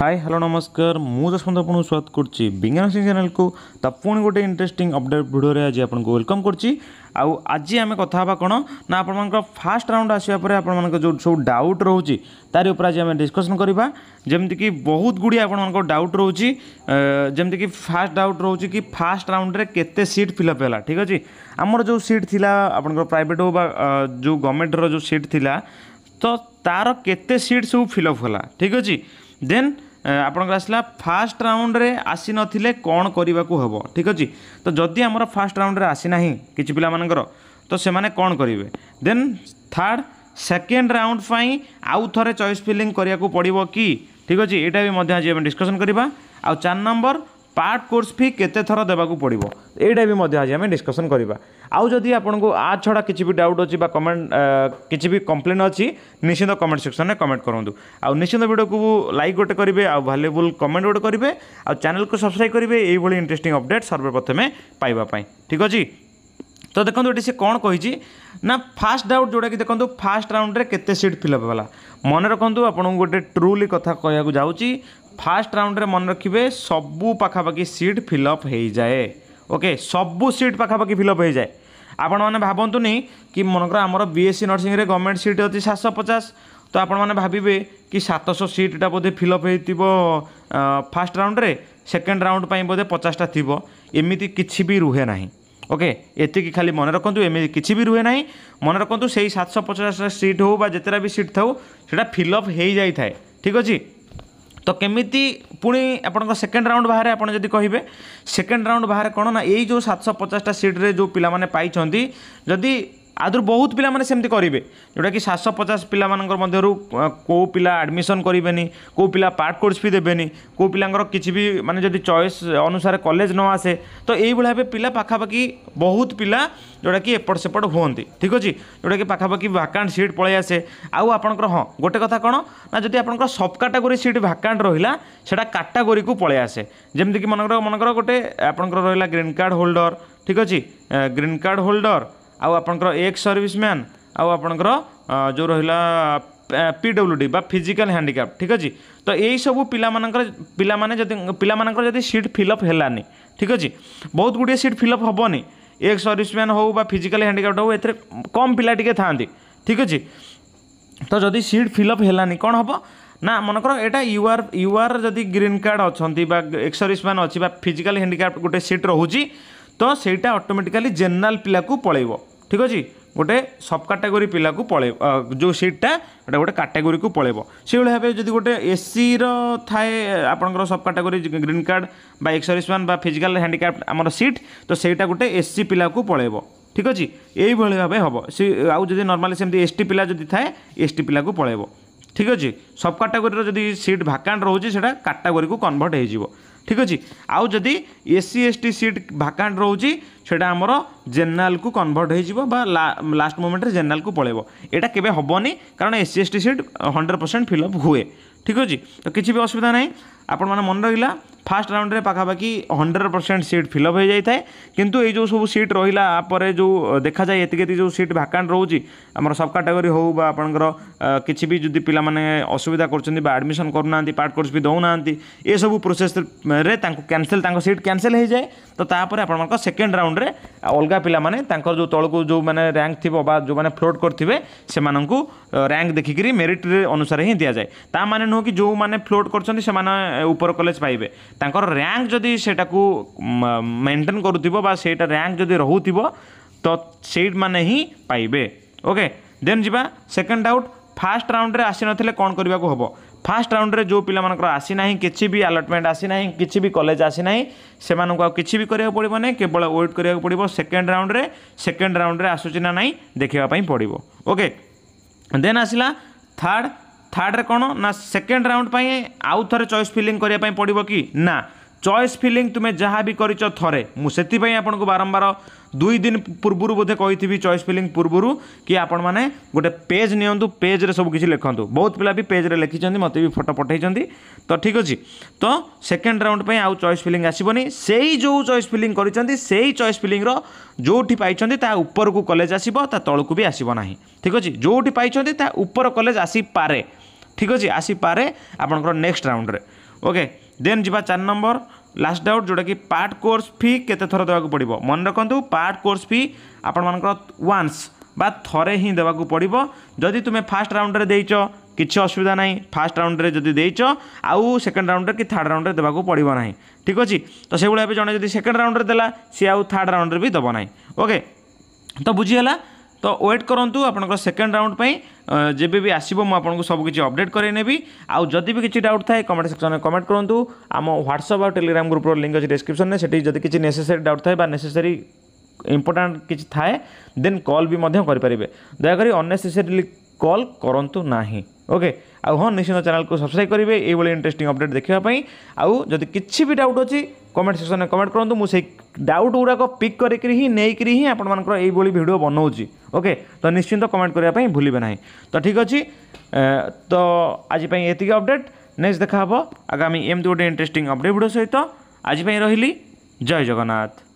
high hello ନମସ୍କାର ମୁଁ ଯଶବନ୍ତ ଆପଣଙ୍କୁ ସ୍ୱାଗତ କରୁଛି ବିଜ୍ଞାନ ସିଂ ଚ୍ୟାନେଲକୁ ତା ପୁଣି ଗୋଟେ ଇଣ୍ଟରେଷ୍ଟିଂ ଅପଡ଼େଟ୍ ଭିଡ଼ିଓରେ ଆଜି ଆପଣଙ୍କୁ ୱେଲକମ୍ କରୁଛି ଆଉ ଆଜି ଆମେ କଥା ହେବା କ'ଣ ନା ଆପଣମାନଙ୍କର ଫାର୍ଷ୍ଟ ରାଉଣ୍ଡ ଆସିବା ପରେ ଆପଣମାନଙ୍କ ଯେଉଁ ସବୁ ଡାଉଟ୍ ରହୁଛି ତାରି ଉପରେ ଆଜି ଆମେ ଡିସ୍କସନ୍ କରିବା ଯେମିତିକି ବହୁତ ଗୁଡ଼ିଏ ଆପଣମାନଙ୍କ ଡାଉଟ୍ ରହୁଛି ଯେମିତିକି ଫାର୍ଷ୍ଟ ଡାଉଟ୍ ରହୁଛି କି ଫାର୍ଷ୍ଟ ରାଉଣ୍ଡରେ କେତେ ସିଟ୍ ଫିଲଅପ୍ ହେଲା ଠିକ୍ ଅଛି ଆମର ଯେଉଁ ସିଟ୍ ଥିଲା ଆପଣଙ୍କର ପ୍ରାଇଭେଟ୍ ହେଉ ବା ଯେଉଁ ଗଭର୍ଣ୍ଣମେଣ୍ଟର ଯେଉଁ ସିଟ୍ ଥିଲା ତ ତା'ର କେତେ ସିଟ୍ ସବୁ ଫିଲଅପ୍ ହେଲା ଠିକ୍ ଅଛି ଦେନ୍ ଆପଣଙ୍କର ଆସିଲା ଫାଷ୍ଟ ରାଉଣ୍ଡରେ ଆସିନଥିଲେ କ'ଣ କରିବାକୁ ହେବ ଠିକ୍ ଅଛି ତ ଯଦି ଆମର ଫାଷ୍ଟ ରାଉଣ୍ଡରେ ଆସିନାହିଁ କିଛି ପିଲାମାନଙ୍କର ତ ସେମାନେ କ'ଣ କରିବେ ଦେନ୍ ଥାର୍ଡ଼ ସେକେଣ୍ଡ ରାଉଣ୍ଡ ପାଇଁ ଆଉ ଥରେ ଚଏସ୍ ଫିଲିଂ କରିବାକୁ ପଡ଼ିବ କି ଠିକ୍ ଅଛି ଏଇଟା ବି ମଧ୍ୟ ଆଜି ଆମେ ଡିସ୍କସନ୍ କରିବା ଆଉ ଚାରି ନମ୍ବର ପାର୍ଟ କୋର୍ସ ଫି କେତେ ଥର ଦେବାକୁ ପଡ଼ିବ ଏଇଟା ବି ମଧ୍ୟ ଆଜି ଆମେ ଡିସ୍କସନ୍ କରିବା আউ যদি আপনার আ ছড়া কিছু বি ডাউট অছি বা কমেন্ট কিছু বি কমপ্লেন অছি নিশ্চিত কমেন্ট সেকশনে কমেন্ট করতু আউ নিশ্চিত ভিডিওকে লাইক গোটে করবে আউ ভ্যালুয়েবল কমেন্ট গোটে করবে আউ চ্যানেলকে সবসক্রাইব করবে এইভাবে ইন্টারেস্টিং অপডেট সর্বপ্রথমে পাইবা পাই ঠিক আছে ତ ଦେଖନ୍ତୁ ଏଠି ସେ କ'ଣ କହିଛି ନା ଫାଷ୍ଟ ଡାଉଟ୍ ଯେଉଁଟାକି ଦେଖନ୍ତୁ ଫାଷ୍ଟ ରାଉଣ୍ଡରେ କେତେ ସିଟ୍ ଫିଲ୍ଅପ୍ ହେଲା ମନେ ରଖନ୍ତୁ ଆପଣଙ୍କୁ ଗୋଟେ ଟ୍ରୁଲି କଥା କହିବାକୁ ଯାଉଛି ଫାଷ୍ଟ ରାଉଣ୍ଡରେ ମନେ ରଖିବେ ସବୁ ପାଖାପାଖି ସିଟ୍ ଫିଲ୍ଅପ୍ ହେଇଯାଏ ଓକେ ସବୁ ସିଟ୍ ପାଖାପାଖି ଫିଲ୍ଅପ୍ ହେଇଯାଏ ଆପଣମାନେ ଭାବନ୍ତୁନି କି ମନେକର ଆମର ବିଏସ୍ସି ନର୍ସିଂରେ ଗଭର୍ଣ୍ଣମେଣ୍ଟ ସିଟ୍ ଅଛି ସାତଶହ ପଚାଶ ତ ଆପଣମାନେ ଭାବିବେ କି ସାତଶହ ସିଟ୍ଟା ବୋଧେ ଫିଲ୍ଅପ୍ ହେଇଥିବ ଫାର୍ଷ୍ଟ ରାଉଣ୍ଡରେ ସେକେଣ୍ଡ ରାଉଣ୍ଡ ପାଇଁ ବୋଧେ ପଚାଶଟା ଥିବ ଏମିତି କିଛି ବି ରୁହେ ନାହିଁ ଓକେ ଏତିକି ଖାଲି ମନେ ରଖନ୍ତୁ ଏମିତି କିଛି ବି ରୁହେ ନାହିଁ ମନେ ରଖନ୍ତୁ ସେଇ ସାତଶହ ପଚାଶଟା ସିଟ୍ ହେଉ ବା ଯେତେଟା ବି ସିଟ୍ ଥାଉ ସେଇଟା ଫିଲ୍ଅପ୍ ହେଇଯାଇଥାଏ ଠିକ୍ ଅଛି ତ କେମିତି ପୁଣି ଆପଣଙ୍କ ସେକେଣ୍ଡ ରାଉଣ୍ଡ ବାହାରେ ଆପଣ ଯଦି କହିବେ ସେକେଣ୍ଡ ରାଉଣ୍ଡ ବାହାରେ କ'ଣ ନା ଏଇ ଯେଉଁ ସାତଶହ ପଚାଶଟା ସିଟ୍ରେ ଯେଉଁ ପିଲାମାନେ ପାଇଛନ୍ତି ଯଦି ଆଦରୁ ବହୁତ ପିଲାମାନେ ସେମିତି କରିବେ ଯେଉଁଟାକି ସାତଶହ ପଚାଶ ପିଲାମାନଙ୍କ ମଧ୍ୟରୁ କେଉଁ ପିଲା ଆଡ଼ମିସନ୍ କରିବେନି କେଉଁ ପିଲା ପାର୍ଟ କୋର୍ସ ବି ଦେବେନି କେଉଁ ପିଲାଙ୍କର କିଛି ବି ମାନେ ଯଦି ଚଏସ୍ ଅନୁସାରେ କଲେଜ ନ ଆସେ ତ ଏଇଭଳି ଭାବେ ପିଲା ପାଖାପାଖି ବହୁତ ପିଲା ଯେଉଁଟାକି ଏପଟ ସେପଟ ହୁଅନ୍ତି ଠିକ୍ ଅଛି ଯେଉଁଟାକି ପାଖାପାଖି ଭାକାଣ୍ଟ ସିଟ୍ ପଳେଇ ଆସେ ଆଉ ଆପଣଙ୍କର ହଁ ଗୋଟେ କଥା କ'ଣ ନା ଯଦି ଆପଣଙ୍କର ସବ୍ କାଟାଗୋରୀ ସିଟ୍ ଭାକାଣ୍ଟ ରହିଲା ସେଇଟା କାଟାଗୋରୀକୁ ପଳେଇ ଆସେ ଯେମିତିକି ମନେକର ମନେକର ଗୋଟେ ଆପଣଙ୍କର ରହିଲା ଗ୍ରୀନ୍ କାର୍ଡ଼ ହୋଲ୍ଡର ଠିକ୍ ଅଛି ଗ୍ରୀନ୍ କାର୍ଡ଼ ହୋଲ୍ଡର ଆଉ ଆପଣଙ୍କର ଏକ୍ସ ସର୍ଭିସମ୍ୟାନ୍ ଆଉ ଆପଣଙ୍କର ଯେଉଁ ରହିଲା ପି ଡବ୍ଲ୍ୟୁ ଡ଼ି ବା ଫିଜିକାଲ୍ ହ୍ୟାଣ୍ଡିକ୍ୟାପ୍ ଠିକ୍ ଅଛି ତ ଏଇସବୁ ପିଲାମାନଙ୍କର ପିଲାମାନେ ଯଦି ପିଲାମାନଙ୍କର ଯଦି ସିଟ୍ ଫିଲ୍ଅପ୍ ହେଲାନି ଠିକ୍ ଅଛି ବହୁତ ଗୁଡ଼ିଏ ସିଟ୍ ଫିଲ୍ଅପ୍ ହେବନି ଏକ୍ସ ସର୍ଭିସମ୍ୟାନ୍ ହେଉ ବା ଫିଜିକାଲ୍ ହ୍ୟାଣ୍ଡିକ୍ୟାପ୍ଟ ହେଉ ଏଥିରେ କମ୍ ପିଲା ଟିକେ ଥାଆନ୍ତି ଠିକ୍ ଅଛି ତ ଯଦି ସିଟ୍ ଫିଲ୍ଅପ୍ ହେଲାନି କ'ଣ ହେବ ନା ମନେକର ଏଇଟା ୟୁ ଆର୍ ୟୁ ଆର୍ ଯଦି ଗ୍ରୀନ୍ କାର୍ଡ଼ ଅଛନ୍ତି ବା ଏକ୍ସ ସର୍ଭିସମ୍ୟାନ୍ ଅଛି ବା ଫିଜିକାଲ୍ ହ୍ୟାଣ୍ଡିକ୍ୟାପ୍ଟ ଗୋଟେ ସିଟ୍ ରହୁଛି ତ ସେଇଟା ଅଟୋମେଟିକାଲି ଜେନେରାଲ୍ ପିଲାକୁ ପଳେଇବ ঠিক ଅଛି ଗୋଟେ ସବ୍ କାଟାଗୋରୀ ପିଲାକୁ ପଳେଇବ ଯେଉଁ ସିଟ୍ଟା ଗୋଟେ ଗୋଟେ କାଟାଗୋରୀକୁ ପଳେଇବ ସେଇଭଳି ଭାବେ ଯଦି ଗୋଟେ ଏସ୍ସିର ଥାଏ ଆପଣଙ୍କର ସବ୍ କାଟାଗୋରୀ ଗ୍ରୀନ୍ କାର୍ଡ଼ ବା ଏକ୍ସ ସର୍ଭିସମ୍ୟାନ୍ ବା ଫିଜିକାଲ୍ ହ୍ୟାଣ୍ଡିକ୍ୟାପ୍ଟ ଆମର ସିଟ୍ ତ ସେଇଟା ଗୋଟେ ଏସ୍ସି ପିଲାକୁ ପଳେଇବ ঠিক আছে এইভাবে ভাবে হব সে আউ যদি নর্মালি সেমতি এসটি পিলা যদি থাকে এসটি পিলাকে পলাইব ঠিক আছে সব ক্যাটাগোরির যদি সিট ভাকান্ট রয়েছে সেটা ক্যাটাগোরি কনভর্ট হয়ে যাব ঠিক ଅଛି ଆଉ ଯଦି ଏସ୍ସି ଏସ୍ଟି ସିଟ୍ ଭାକାଣ୍ଟ ରହୁଛି ସେଇଟା ଆମର ଜେନେରାଲ୍କୁ କନଭର୍ଟ ହୋଇଯିବ ବା ଲାଷ୍ଟ ମୁମେଣ୍ଟରେ ଜେନେରାଲ୍କୁ ପଳେଇବ ଏଇଟା କେବେ ହେବନି କାରଣ SC ST seat hundred percent fill up ହୁଏ ଠିକ୍ ଅଛି ତ କିଛି ବି ଅସୁବିଧା ନାହିଁ ଆପଣମାନେ ମନେ ରହିଲା ফার্স্ট রাউন্ডে পাখাপাখি হন্ড্রেড পরসেন্ট সিট ফিলঅপ হয়ে যাই থাকে কিন্তু এই যে সব সিট রহিলা পরে যে দেখা যায় এতিক এতিক যে সিট ভ্যাকান্ট রয়েছে আমার সব ক্যাটেগোরি হোক বা আপনার কিছু বি যদি পিলামানে অসুবিধা করছেন বা আডমিশন করুনা পার্ট কোর্স বি দেউনা এসব প্রোসেসরে তাঁকু ক্যানসেল তাঁর সিট ক্যানসেল হয়ে যায় তো তাপরে আপনার সেকেন্ড রাউন্ডে অলগা পিলামানে তাঁর যে তলকু যে র্যাঙ্ক থিব বা যে ফ্লোট করবে সে র্যাঙ্ক দেখিকি মেরিট অনুসারে হি দিয়া যায় তা মানে নুহ কি যে ফ্লোট করছেন সে উপর কলেজ পাইবে ତାଙ୍କର ର୍ୟାଙ୍କ ଯଦି ସେଇଟାକୁ ମେଣ୍ଟେନ୍ କରୁଥିବ ବା ସେଇଟା ର୍ୟାଙ୍କ ଯଦି ରହୁଥିବ ତ ସେଇମାନେ ହିଁ ପାଇବେ ଓକେ ଦେନ୍ ଯିବା ସେକେଣ୍ଡ ଡାଉଟ୍ ଫାର୍ଷ୍ଟ ରାଉଣ୍ଡରେ ଆସିନଥିଲେ କ'ଣ କରିବାକୁ ହେବ ଫାର୍ଷ୍ଟ ରାଉଣ୍ଡରେ ଯେଉଁ ପିଲାମାନଙ୍କର ଆସିନାହିଁ କିଛି ବି ଆଲଟମେଣ୍ଟ ଆସିନାହିଁ କିଛି ବି କଲେଜ ଆସିନାହିଁ ସେମାନଙ୍କୁ ଆଉ କିଛି ବି କରିବାକୁ ପଡ଼ିବ ନାହିଁ କେବଳ ୱେଟ୍ କରିବାକୁ ପଡ଼ିବ ସେକେଣ୍ଡ ରାଉଣ୍ଡରେ ସେକେଣ୍ଡ ରାଉଣ୍ଡରେ ଆସୁଛି ନା ନାହିଁ ଦେଖିବା ପାଇଁ ପଡ଼ିବ ଓକେ ଦେନ୍ ଆସିଲା ଥାର୍ଡ଼ থার্ଡ଼ରେ କ'ଣ ନା ସେକେଣ୍ଡ ରାଉଣ୍ଡ ପାଇଁ ଆଉ ଥରେ ଚଏସ୍ ଫିଲିଂ କରିବା ପାଇଁ ପଡ଼ିବ କି ନା চয়েস ফিলিং তুমি যা বি করিছ থরে মু সেপাই আপনার বারম্বার দুই দিন পূর্ব বোধে কইবি চয়েস ফিলিং পূর্বর কি আপন মানে গোটে পেজ নিয়ন্তু পেজরে সব কিছু লেখন্তু বহুত পিলা বি পেজরে লিখিছেন মতো বি ফটো পঠাইছেন তো ঠিক আছে তো সেকেন্ড রাউন্ড পাই আউ চয়েস ফিলিং আসবনি সেই যে চয়েস ফিলিং করেছেন সেই চয়েস ফিলিংর যেটি পাইছেন তা উপরক কলেজ আসব তা তলকু বি আসব না ঠিক আছে যেটি পাইছেন তা উপর কলেজ আসিপারে ঠিক আছে আসিপারে আপনার নেক্সট রাউন্ডরে ওকে ଦେନ୍ ଯିବା ଚାରି ନମ୍ବର ଲାଷ୍ଟ ଡାଉଟ୍ ଯେଉଁଟାକି ପାର୍ଟ କୋର୍ସ ଫି କେତେ ଥର ଦେବାକୁ ପଡ଼ିବ ମନେ ରଖନ୍ତୁ ପାର୍ଟ କୋର୍ସ ଫି ଆପଣମାନଙ୍କର ୱାନ୍ସ ବା ଥରେ ହିଁ ଦେବାକୁ ପଡ଼ିବ ଯଦି ତୁମେ ଫାର୍ଷ୍ଟ ରାଉଣ୍ଡରେ ଦେଇଛ କିଛି ଅସୁବିଧା ନାହିଁ ଫାର୍ଷ୍ଟ ରାଉଣ୍ଡରେ ଯଦି ଦେଇଛ ଆଉ ସେକେଣ୍ଡ ରାଉଣ୍ଡରେ କି ଥାର୍ଡ଼ ରାଉଣ୍ଡରେ ଦେବାକୁ ପଡ଼ିବ ନାହିଁ ଠିକ୍ ଅଛି ତ ସେଇଭଳିଆ ଏବେ ଜଣେ ଯଦି ସେକେଣ୍ଡ ରାଉଣ୍ଡରେ ଦେଲା ସିଏ ଆଉ ଥାର୍ଡ଼ ରାଉଣ୍ଡରେ ବି ଦେବ ନାହିଁ ଓକେ ତ ବୁଝିହେଲା ତ ୱେଟ୍ କରନ୍ତୁ ଆପଣଙ୍କର ସେକେଣ୍ଡ ରାଉଣ୍ଡ ପାଇଁ ଯେବେ ବି ଆସିବ ମୁଁ ଆପଣଙ୍କୁ ସବୁକିଛି ଅପଡ଼େଟ୍ କରାଇ ନେବି ଆଉ ଯଦି ବି କିଛି ଡାଉଟ୍ ଥାଏ କମେଣ୍ଟ ସେକ୍ସନରେ କମେଣ୍ଟ କରନ୍ତୁ ଆମ ହ୍ୱାଟ୍ସଆପ୍ ଆଉ ଟେଲିଗ୍ରାମ ଗ୍ରୁପ୍ର ଲିଙ୍କ୍ ଅଛି ଡିସ୍କ୍ରିପ୍ସନରେ ସେଠି ଯଦି କିଛି ନେସେସରୀ ଡାଉଟ୍ ଥାଏ ବା ନେସେସରୀ ଇମ୍ପୋର୍ଟାଣ୍ଟ କିଛି ଥାଏ ଦେନ୍ କଲ୍ ବି ମଧ୍ୟ କରିପାରିବେ ଦୟାକରି ଅନ୍ନେସେସରିଲି କଲ୍ କରନ୍ତୁ ନାହିଁ ଓକେ ଆଉ ହଁ ନିଶ୍ଚିନ୍ତ ଚ୍ୟାନେଲକୁ ସବସ୍କ୍ରାଇବ୍ କରିବେ ଏଇଭଳି ଇଣ୍ଟରେଷ୍ଟିଂ ଅପଡ଼େଟ୍ ଦେଖିବା ପାଇଁ ଆଉ ଯଦି କିଛି ବି ଡାଉଟ୍ ଅଛି କମେଣ୍ଟ ସେକ୍ସନରେ କମେଣ୍ଟ କରନ୍ତୁ ମୁଁ ସେଇ ଡାଉଟ୍ ଗୁଡ଼ାକ ପିକ୍ କରିକିରି ହିଁ ନେଇକିରି ହିଁ ଆପଣମାନଙ୍କର ଏଇଭଳି ଭିଡ଼ିଓ ବନାଉଛି ଓକେ ତ ନିଶ୍ଚିନ୍ତ କମେଣ୍ଟ କରିବା ପାଇଁ ଭୁଲିବେ ନାହିଁ ତ ଠିକ୍ ଅଛି ତ ଆଜି ପାଇଁ ଏତିକି ଅପଡ଼େଟ୍ ନେକ୍ସଟ ଦେଖା ହେବ ଆଗାମୀ ଏମିତି ଗୋଟେ ଇଣ୍ଟରେଷ୍ଟିଂ ଅପଡ଼େଟ୍ ଭିଡ଼ିଓ ସହିତ ଆଜି ପାଇଁ ରହିଲି ଜୟ ଜଗନ୍ନାଥ